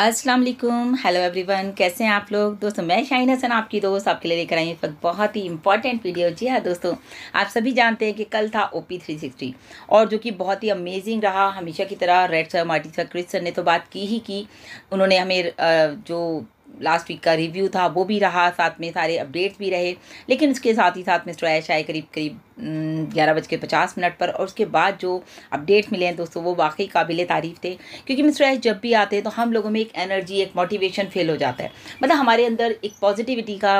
अस्सलाम वालेकुम hello everyone कैसे हैं आप लोग दोस्तों मैं शाइन हसन आपकी दोस्त आपके लिए लेकर आई हूँ वक्त बहुत ही इंपॉर्टेंट वीडियो जी हाँ दोस्तों आप सभी जानते हैं कि कल था ओ पी थ्री सिक्सटी और जो कि बहुत ही अमेजिंग रहा हमेशा की तरह Red sir Marty sir Chris sir ने तो बात की ही की उन्होंने हमें जो लास्ट वीक का रिव्यू था वो भी रहा साथ में सारे अपडेट्स भी रहे लेकिन उसके साथ ही साथ मिस्टर आए करीब करीब ग्यारह बज के पचास मिनट पर और उसके बाद जो अपडेट मिले हैं दोस्तों वो वाकई काबिल तारीफ़ थे क्योंकि मिस्टर एस जब भी आते हैं तो हम लोगों में एक एनर्जी एक मोटिवेशन फेल हो जाता है मतलब हमारे अंदर एक पॉजिटिविटी का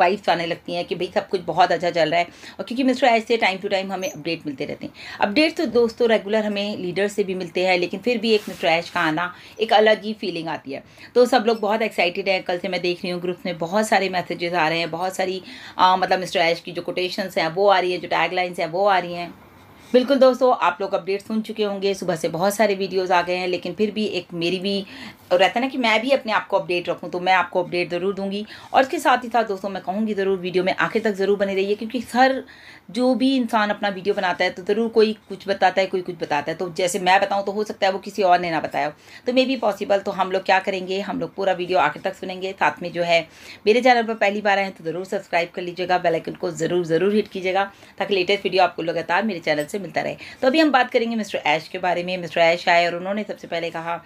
वाइफ्स आने लगती हैं कि भाई सब कुछ बहुत अच्छा चल रहा है और क्योंकि मिस्टर ऐश से टाइम टू टाइम हमें अपडेट मिलते रहते हैं अपडेट तो दोस्तों रेगुलर हमें लीडर से भी मिलते हैं लेकिन फिर भी एक मिस्टर ऐश का आना एक अलग ही फीलिंग आती है तो सब लोग बहुत एक्साइटेड हैं कल से मैं देख रही हूँ ग्रुप्स में बहुत सारे मैसेजेस आ रहे हैं बहुत सारी आ, मतलब मिस्टर ऐश की जो कोटेशन हैं वो आ रही है जो टैग लाइन्स हैं वो आ रही हैं बिल्कुल दोस्तों आप लोग अपडेट सुन चुके होंगे सुबह से बहुत सारे वीडियोस आ गए हैं लेकिन फिर भी एक मेरी भी रहता है ना कि मैं भी अपने आप को अपडेट रखूं तो मैं आपको अपडेट ज़रूर दूंगी और इसके साथ ही साथ दोस्तों मैं कहूँगी ज़रूर वीडियो में आखिर तक ज़रूर बने रहिए क्योंकि हर जो भी इंसान अपना वीडियो बनाता है तो ज़रूर कोई कुछ बताता है कोई कुछ बताता है तो जैसे मैं बताऊँ तो हो सकता है वो किसी और ने ना बताया तो मे बी पॉसिबल तो हम लोग क्या करेंगे हम लोग पूरा वीडियो आखिर तक सुनेंगे साथ में जो है मेरे चैनल पर पहली बार आए हैं तो ज़रूर सब्सक्राइब कर लीजिएगा बेलाइकन को ज़रूर ज़रूर हिट कीजिएगा ताकि लेटेस्ट वीडियो आपको लगातार मेरे चैनल से मिलता रहे तो अभी हम बात करेंगे मिस्टर ऐश के बारे में मिस्टर ऐश आए और उन्होंने सबसे पहले कहा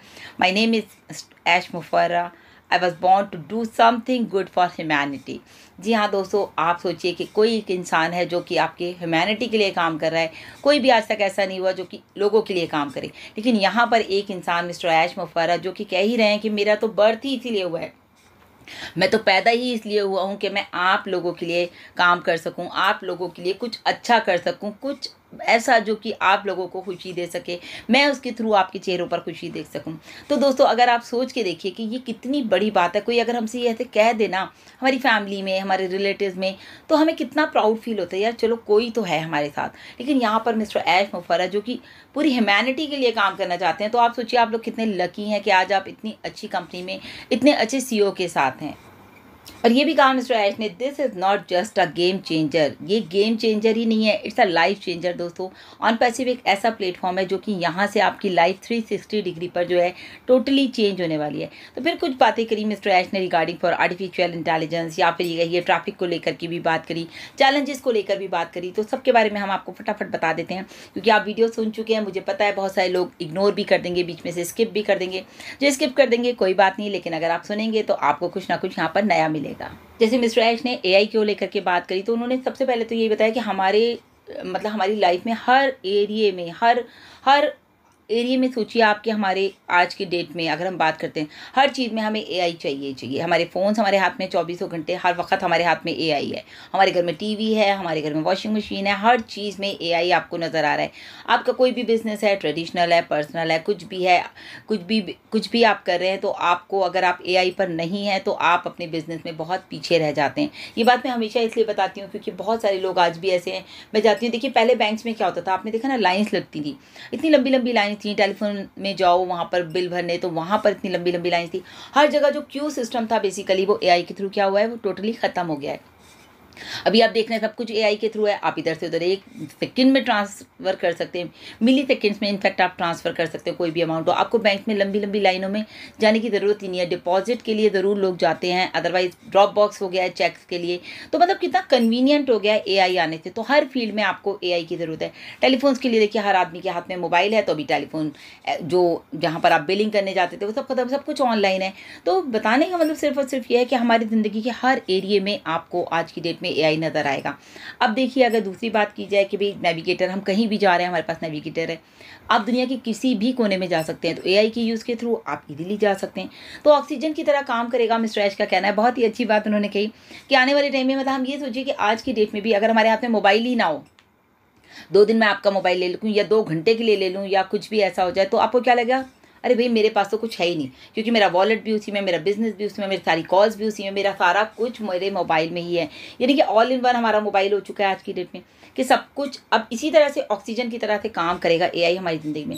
my name is Ash Mufarrah I was born to do something good for humanity जी हाँ दोस्तों आप सोचिए कि कोई एक इंसान है जो कि आपके ह्यूमैनिटी के लिए काम कर रहा है कोई भी आज तक ऐसा नहीं हुआ जो कि लोगों के लिए काम करे लेकिन यहाँ पर एक इंसान मिस्टर ऐश मुफारा जो कि कह ही रहे हैं कि मेरा तो बर्थ ही इसीलिए हुआ है मैं तो पैदा ही इसलिए हुआ हूँ कि मैं आप लोगों के लिए काम कर सकूँ आप लोगों के लिए कुछ अच्छा कर सकूँ कुछ ऐसा जो कि आप लोगों को खुशी दे सके मैं उसके थ्रू आपके चेहरों पर खुशी देख सकूं तो दोस्तों अगर आप सोच के देखिए कि ये कितनी बड़ी बात है कोई अगर हमसे ये ऐसे कह देना हमारी फैमिली में हमारे रिलेटिव में तो हमें कितना प्राउड फील होता है यार चलो कोई तो है हमारे साथ लेकिन यहाँ पर मिस्टर ऐश मुफरा जो कि पूरी ह्यूमैनिटी के लिए काम करना चाहते हैं तो आप सोचिए आप लोग कितने लकी हैं कि आज आप इतनी अच्छी कंपनी में इतने अच्छे सी e के साथ हैं और ये भी कहा मिस्टर ऐश ने this is not just a game changer ये गेम चेंजर ही नहीं है इट्स अ लाइफ चेंजर दोस्तों ऑन पैसिफिक ऐसा प्लेटफॉर्म है जो कि यहाँ से आपकी लाइफ 360 डिग्री पर जो है टोटली चेंज होने वाली है तो फिर कुछ बातें करी मिस्टर ऐश ने रिगार्डिंग फॉर आर्टिफिशियल इंटेलिजेंस या फिर ये कहिए ट्रैफिक को लेकर की भी बात करी चैलेंजेस को लेकर भी बात करी तो सबके बारे में हम आपको फटाफट बता देते हैं क्योंकि आप वीडियो सुन चुके हैं मुझे पता है बहुत सारे लोग इग्नोर भी कर देंगे बीच में से स्किप भी कर देंगे जो स्किप कर देंगे कोई बात नहीं लेकिन अगर आप सुनेंगे तो आपको कुछ ना कुछ यहाँ पर नया मिलेगा था जैसे मिस्टर ऐश ने ए को लेकर के बात करी तो उन्होंने सबसे पहले तो ये बताया कि हमारे मतलब हमारी लाइफ में हर एरिए में हर हर एरिए में सोचिए आपके हमारे आज के डेट में अगर हम बात करते हैं हर चीज़ में हमें एआई चाहिए चाहिए हमारे फ़ोन्स हमारे हाथ में चौबीसों घंटे हर वक्त हमारे हाथ में एआई है हमारे घर में टीवी है हमारे घर में वॉशिंग मशीन है हर चीज़ में एआई आपको नज़र आ रहा है आपका कोई भी बिज़नेस है ट्रेडिशनल है पर्सनल है कुछ भी है कुछ भी कुछ भी आप कर रहे हैं तो आपको अगर आप ए पर नहीं हैं तो आप अपने बिज़नेस में बहुत पीछे रह जाते हैं ये बात मैं हमेशा इसलिए बताती हूँ क्योंकि बहुत सारे लोग आज भी ऐसे हैं मैं जाती हूँ देखिए पहले बैंक्स में क्या होता था आपने देखा ना लाइन्स लगती थी इतनी लंबी लंबी लाइन थी टेलीफोन में जाओ वहाँ पर बिल भरने तो वहाँ पर इतनी लंबी लंबी लाइन थी हर जगह जो क्यू सिस्टम था बेसिकली वो ए के थ्रू क्या हुआ है वो टोटली ख़त्म हो गया है अभी आप देख रहे हैं सब कुछ एआई के थ्रू है आप इधर से उधर एक सेकंड में ट्रांसफ़र कर सकते हैं मिली सेकेंड्स में इनफैक्ट आप ट्रांसफ़र कर सकते हैं कोई भी अमाउंट हो तो आपको बैंक में लंबी लंबी लाइनों में जाने की ज़रूरत ही नहीं है डिपॉजिट के लिए ज़रूर लोग जाते हैं अदरवाइज ड्रॉप बॉक्स हो गया है चेक्स के लिए तो मतलब कितना कन्वीनियंट हो गया है ए आने से तो हर फील्ड में आपको ए की ज़रूरत है टेलीफोन्स के लिए देखिए हर आदमी के हाथ में मोबाइल है तो अभी टेलीफोन जो जहाँ पर आप बिलिंग करने जाते थे वो सब खत्म सब कुछ ऑनलाइन है तो बताने का मतलब सिर्फ और सिर्फ ये है कि हमारी ज़िंदगी के हर एरिए में आपको आज की डेट में में ए नज़र आएगा अब देखिए अगर दूसरी बात की जाए कि भाई नेविगेटर हम कहीं भी जा रहे हैं हमारे पास नेविगेटर है आप दुनिया के किसी भी कोने में जा सकते हैं तो ए के यूज़ के थ्रू आप इजीली जा सकते हैं तो ऑक्सीजन की तरह काम करेगा मिस्टर ऐश का कहना है बहुत ही अच्छी बात उन्होंने कही कि आने वाले टाइम में मतलब हम ये सोचिए कि आज की डेट में भी अगर हमारे हाथ में मोबाइल ही ना हो दो दिन में आपका मोबाइल ले लूँ या दो घंटे के लिए ले लूँ या कुछ भी ऐसा हो जाए तो आपको क्या लगेगा अरे भाई मेरे पास तो कुछ है ही नहीं क्योंकि मेरा वॉलेट भी उसी में मेरा बिजनेस भी उसी में मेरी सारी कॉल्स भी उसी में मेरा सारा कुछ मेरे मोबाइल में ही है यानी कि ऑल इन वन हमारा मोबाइल हो चुका है आज की डेट में कि सब कुछ अब इसी तरह से ऑक्सीजन की तरह से काम करेगा ए हमारी ज़िंदगी में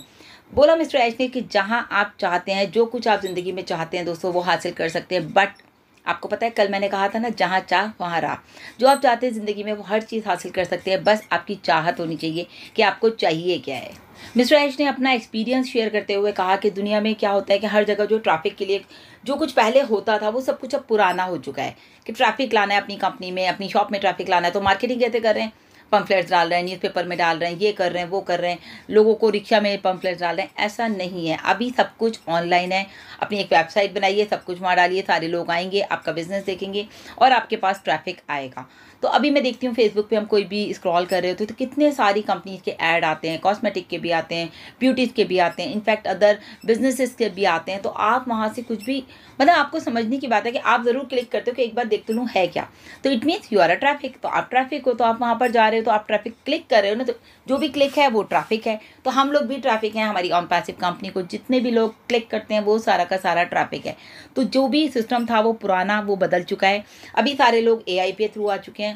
बोला मिस्टर एच ने कि जहाँ आप चाहते हैं जो कुछ आप ज़िंदगी में चाहते हैं दोस्तों वो हासिल कर सकते हैं बट आपको पता है कल मैंने कहा था ना जहाँ चाह वहाँ राह जो आप चाहते हैं ज़िंदगी में वो हर चीज़ हासिल कर सकते हैं बस आपकी चाहत होनी चाहिए कि आपको चाहिए क्या है मिस्टर ऐश ने अपना एक्सपीरियंस शेयर करते हुए कहा कि दुनिया में क्या होता है कि हर जगह जो ट्रैफिक के लिए जो कुछ पहले होता था वो सब कुछ अब पुराना हो चुका है कि ट्रैफिक लाना है अपनी कंपनी में अपनी शॉप में ट्रैफिक लाना है तो मार्केटिंग कैसे कर रहे हैं पंपलेट्स डाल रहे हैं न्यूज़पेपर में डाल रहे हैं ये कर रहे हैं वो कर रहे हैं लोगों को रिक्शा में पंपलेट्स डाल रहे हैं ऐसा नहीं है अभी सब कुछ ऑनलाइन है अपनी एक वेबसाइट बनाइए सब कुछ वहाँ डालिए सारे लोग आएंगे आपका बिज़नेस देखेंगे और आपके पास ट्रैफिक आएगा तो अभी मैं देखती हूँ फेसबुक पे हम कोई भी स्क्रॉल कर रहे होते तो कितने सारी कंपनीज के ऐड आते हैं कॉस्मेटिक के भी आते हैं ब्यूटीज़ के भी आते हैं इनफैक्ट अदर बिजनेसेस के भी आते हैं तो आप वहाँ से कुछ भी मतलब आपको समझने की बात है कि आप ज़रूर क्लिक करते हो कि एक बार देख तो लूँ है क्या तो it means you are a traffic तो आप ट्रैफिक हो तो आप वहाँ पर जा रहे हो तो आप ट्रैफिक क्लिक कर रहे हो ना तो जो भी क्लिक है वो ट्रैफिक है तो हम लोग भी ट्रैफिक हैं हमारी ऑन पैसिव कंपनी को जितने भी लोग क्लिक करते हैं वो सारा का सारा ट्रैफिक है तो जो भी सिस्टम था वो पुराना वो बदल चुका है अभी सारे लोग ए पे थ्रू आ चुके हैं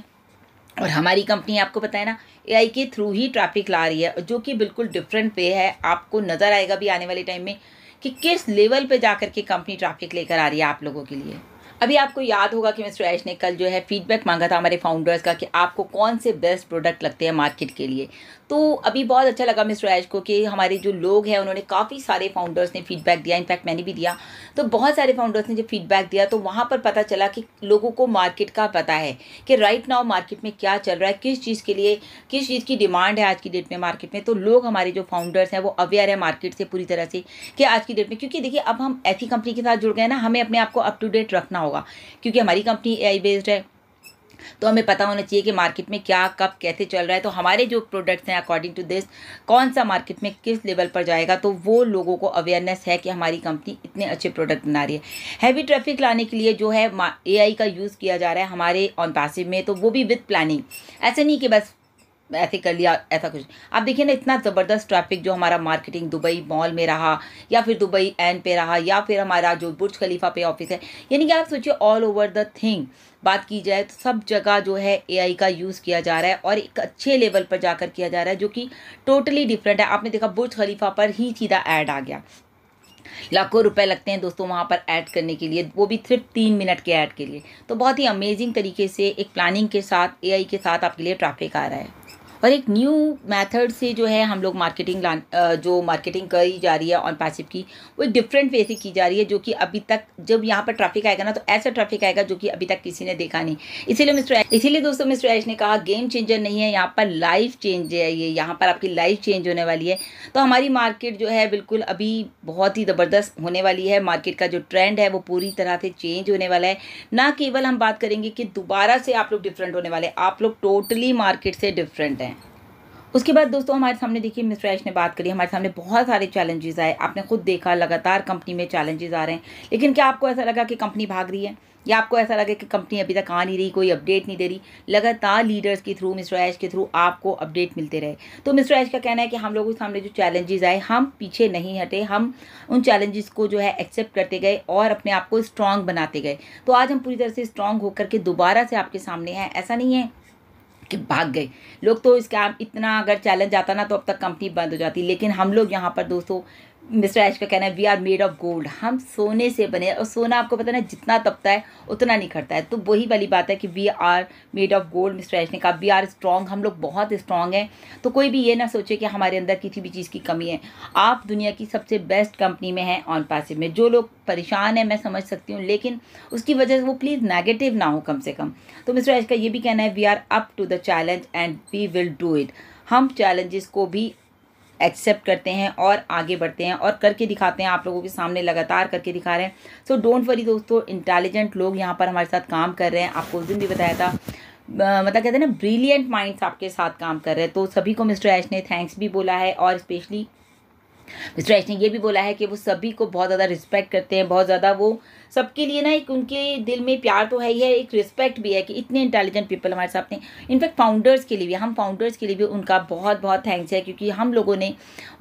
और हमारी कंपनी आपको पता है ना एआई के थ्रू ही ट्रैफिक ला रही है जो कि बिल्कुल डिफरेंट पे है आपको नज़र आएगा भी आने वाले टाइम में कि किस लेवल पे जा के कंपनी ट्रैफिक लेकर आ रही है आप लोगों के लिए अभी आपको याद होगा कि मिस्टर ऐश ने कल जो है फीडबैक मांगा था हमारे फाउंडर्स का कि आपको कौन से बेस्ट प्रोडक्ट लगते हैं मार्केट के लिए तो अभी बहुत अच्छा लगा मिस राज को कि हमारे जो लोग हैं उन्होंने काफ़ी सारे फाउंडर्स ने फीडबैक दिया इनफैक्ट मैंने भी दिया तो बहुत सारे फाउंडर्स ने जब फीडबैक दिया तो वहाँ पर पता चला कि लोगों को मार्केट का पता है कि राइट नाउ मार्केट में क्या चल रहा है किस चीज़ के लिए किस चीज़ की डिमांड है आज की डेट में मार्केट में तो लोग हमारे जो फाउंडर्स हैं वो अवेयर है मार्केट से पूरी तरह से कि आज की डेट में क्योंकि देखिए अब हम ऐसी कंपनी के साथ जुड़ गए ना हमें अपने आप को अप टू डेट रखना होगा क्योंकि हमारी कंपनी ए बेस्ड है तो हमें पता होना चाहिए कि मार्केट में क्या कब कैसे चल रहा है तो हमारे जो प्रोडक्ट्स हैं अकॉर्डिंग टू दिस कौन सा मार्केट में किस लेवल पर जाएगा तो वो लोगों को अवेयरनेस है कि हमारी कंपनी इतने अच्छे प्रोडक्ट बना रही है हैवी ट्रैफिक लाने के लिए जो है ए का यूज़ किया जा रहा है हमारे ऑन पैसिव में तो वो भी विथ प्लानिंग ऐसे नहीं कि बस ऐसे कर लिया ऐसा कुछ आप देखिए ना इतना ज़बरदस्त ट्रैफिक जो हमारा मार्केटिंग दुबई मॉल में रहा या फिर दुबई एन पे रहा या फिर हमारा जो बुर्ज खलीफा पे ऑफिस है यानी कि आप सोचिए ऑल ओवर द थिंग बात की जाए तो सब जगह जो है एआई का यूज़ किया जा रहा है और एक अच्छे लेवल पर जाकर किया जा रहा है जो कि टोटली डिफरेंट है आपने देखा बुर्ज खलीफा पर ही सीधा ऐड आ गया लाखों रुपए लगते हैं दोस्तों वहाँ पर ऐड करने के लिए वो भी सिर्फ तीन मिनट के ऐड के लिए तो बहुत ही अमेजिंग तरीके से एक प्लानिंग के साथ एआई के साथ आपके लिए ट्रैफिक आ रहा है और एक न्यू मेथड से जो है हम लोग मार्केटिंग जो मार्केटिंग करी जा रही है ऑन पैसिव की वो एक डिफरेंट वे से की जा रही है जो कि अभी तक जब यहाँ पर ट्रैफिक आएगा ना तो ऐसा ट्रैफिक आएगा जो कि अभी तक किसी ने देखा नहीं इसीलिए मिस्टर इसीलिए दोस्तों मिस्टर ऐश ने कहा गेम चेंजर नहीं है यहाँ पर लाइफ चेंज है ये यहाँ पर आपकी लाइफ चेंज होने वाली है तो हमारी मार्केट जो है बिल्कुल अभी बहुत ही ज़बरदस्त होने वाली है मार्केट का जो ट्रेंड है वो पूरी तरह से चेंज होने वाला है ना केवल हम बात करेंगे कि दोबारा से आप लोग डिफरेंट होने वाले आप लोग टोटली मार्केट से डिफरेंट हैं उसके बाद दोस्तों हमारे सामने देखिए मिस्टर ऐश ने बात करी हमारे सामने बहुत सारे चैलेंजेस आए आपने खुद देखा लगातार कंपनी में चैलेंजेस आ रहे हैं लेकिन क्या आपको ऐसा लगा कि कंपनी भाग रही है या आपको ऐसा लगा कि कंपनी अभी तक आ नहीं रही कोई अपडेट नहीं दे रही लगातार लीडर्स के थ्रू मिस्टर ऐश के थ्रू आपको अपडेट मिलते रहे तो मिस्टर ऐश का कहना है कि हम लोगों के सामने जो चैलेंजेस आए हम पीछे नहीं हटे हम उन चैलेंजेस को जो है एक्सेप्ट करते गए और अपने आप को स्ट्रांग बनाते गए तो आज हम पूरी तरह से स्ट्रांग होकर के दोबारा से आपके सामने हैं ऐसा नहीं है कि भाग गए लोग तो इसका इतना अगर चैलेंज आता ना तो अब तक कंपनी बंद हो जाती लेकिन हम लोग यहाँ पर दोस्तों मिस्टर ऐश का कहना है we are made of gold हम सोने से बने और सोना आपको पता ना जितना तपता है उतना नहीं करता है तो वही वाली बात है कि we are made of gold mister Ash ने कहा वी आर स्ट्रॉन्ग हम लोग बहुत स्ट्रॉन्ग हैं तो कोई भी ये ना सोचे कि हमारे अंदर किसी भी चीज़ की कमी है आप दुनिया की सबसे बेस्ट कंपनी में हैं ऑन पासिव में जो लोग परेशान हैं मैं समझ सकती हूँ लेकिन उसकी वजह से वो प्लीज़ नेगेटिव ना हो कम से कम तो मिस्टर ऐश का ये भी कहना है we are up to the challenge and we will do it हम चैलेंजेस को भी एक्सेप्ट करते हैं और आगे बढ़ते हैं और करके दिखाते हैं आप लोगों के सामने लगातार करके दिखा रहे हैं सो डोंट वरी दोस्तों इंटेलिजेंट लोग यहाँ पर हमारे साथ काम कर रहे हैं आपको उस दिन भी बताया था मतलब कहते हैं ना ब्रिलियंट माइंड्स आपके साथ काम कर रहे हैं तो सभी को मिस्टर ऐश ने थैंक्स भी बोला है और स्पेशली मिस्टर ऐश ने ये भी बोला है कि वो सभी को बहुत ज़्यादा रिस्पेक्ट करते हैं बहुत ज़्यादा वो सबके लिए ना एक उनके दिल में प्यार तो है ही है एक रिस्पेक्ट भी है कि इतने इंटेलिजेंट पीपल हमारे साथ हैं इनफैक्ट फाउंडर्स के लिए भी हम फाउंडर्स के लिए भी उनका बहुत बहुत थैंक्स है क्योंकि हम लोगों ने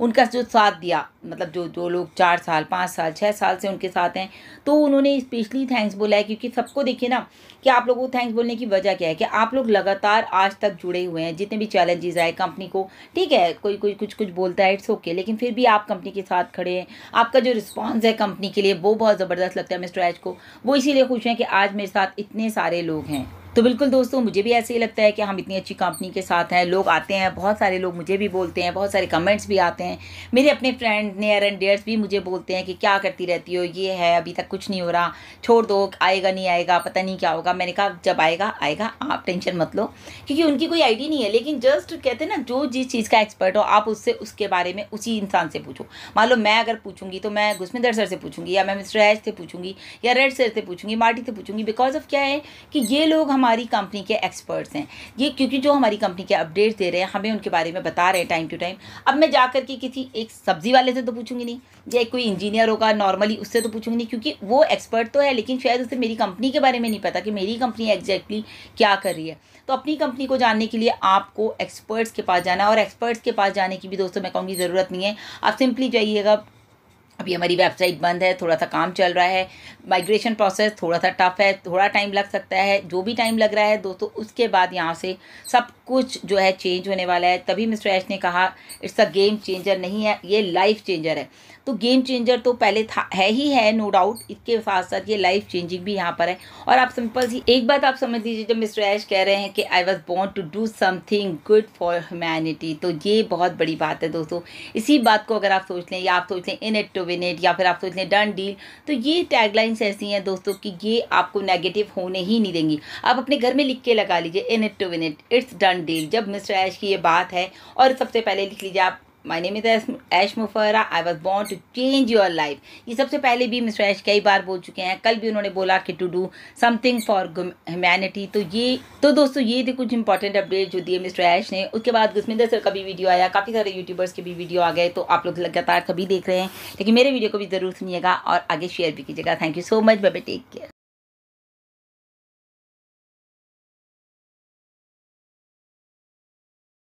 उनका जो साथ दिया मतलब जो जो लोग चार साल पाँच साल छः साल से उनके साथ हैं तो उन्होंने स्पेशली थैंक्स बोला है क्योंकि सबको देखिए ना कि आप लोगों को थैंक्स बोलने की वजह क्या है कि आप लोग लगातार आज तक जुड़े हुए हैं जितने भी चैलेंजेस आए कंपनी को ठीक है कोई कोई कुछ कुछ बोलता है इट्स ओके लेकिन फिर भी आप कंपनी के साथ खड़े हैं आपका जो रिस्पॉन्स है कंपनी के लिए वो बहुत ज़बरदस्त लगता है मिस्टर क्रैच को वो इसीलिए खुश हैं कि आज मेरे साथ इतने सारे लोग हैं तो बिल्कुल दोस्तों मुझे भी ऐसे ही लगता है कि हम इतनी अच्छी कंपनी के साथ हैं लोग आते हैं बहुत सारे लोग मुझे भी बोलते हैं बहुत सारे कमेंट्स भी आते हैं मेरे अपने फ्रेंड नियर एंड डेयर्स भी मुझे बोलते हैं कि क्या करती रहती हो ये है अभी तक कुछ नहीं हो रहा छोड़ दो आएगा नहीं आएगा पता नहीं क्या होगा मैंने कहा जब आएगा आएगा आप टेंशन मत लो क्योंकि उनकी कोई आइडिया नहीं है लेकिन जस्ट कहते हैं ना जो जिस चीज़ का एक्सपर्ट हो आप उससे उसके बारे में उसी इंसान से पूछो मान लो मैं अगर पूछूंगी तो मैं गुस्मिंदर सर से पूछूंगी या मैं मिस्टर एच से पूछूंगी या रेड सर से पूछूंगी मार्टी से पूछूंगी बिकॉज ऑफ क्या है कि ये लोग हम हमारी कंपनी के एक्सपर्ट्स हैं ये क्योंकि जो हमारी कंपनी के अपडेट्स दे रहे हैं हमें उनके बारे में बता रहे हैं टाइम टू टाइम अब मैं जा कर के किसी एक सब्ज़ी वाले से तो पूछूंगी नहीं या कोई इंजीनियर होगा नॉर्मली उससे तो पूछूंगी नहीं क्योंकि वो एक्सपर्ट तो है लेकिन शायद उसे मेरी कंपनी के बारे में नहीं पता कि मेरी कंपनी एग्जैक्टली क्या कर रही है तो अपनी कंपनी को जानने के लिए आपको एक्सपर्ट्स के पास जाना और एक्सपर्ट्स के पास जाने की भी दोस्तों मैं कहूँगी ज़रूरत नहीं है आप सिंपली जाइएगा अभी हमारी वेबसाइट बंद है थोड़ा सा काम चल रहा है माइग्रेशन प्रोसेस थोड़ा सा टफ है थोड़ा टाइम लग सकता है जो भी टाइम लग रहा है दोस्तों उसके बाद यहाँ से सब कुछ जो है चेंज होने वाला है तभी मिस्टर ऐश ने कहा इट्स अ गेम चेंजर नहीं है ये लाइफ चेंजर है तो गेम चेंजर तो पहले था है ही है नो डाउट इसके साथ साथ ये लाइफ चेंजिंग भी यहाँ पर है और आप सिंपल सी एक बात आप समझ लीजिए जब मिस्टर ऐश कह रहे हैं कि आई वॉज बॉन्ट to do something good for humanity तो ये बहुत बड़ी बात है दोस्तों इसी बात को अगर आप सोच लें या आप सोच लें in it to win it या फिर आप सोच लें डन डील तो ये टैगलाइंस ऐसी हैं दोस्तों कि ये आपको नेगेटिव होने ही नहीं देंगी आप अपने घर में लिख के लगा लीजिए in it to win it it's done deal जब मिस्टर ऐश की ये बात है और सबसे पहले लिख लीजिए आप my name is Ash Mufarrah I was born to change your life ये सबसे पहले भी मिस्टर ऐश कई बार बोल चुके हैं कल भी उन्होंने बोला कि to do something for humanity तो ये तो दोस्तों ये थे कुछ इंपॉर्टेंट अपडेट जो दिए मिस्टर ऐश ने उसके बाद गुस्मिंदर सर का भी वीडियो आया काफ़ी सारे यूट्यूबर्स के भी वीडियो आ गए तो आप लोग लगातार कभी देख रहे हैं लेकिन मेरे वीडियो को भी ज़रूर सुनिएगा और आगे शेयर भी कीजिएगा थैंक यू सो मच बाबा टेक केयर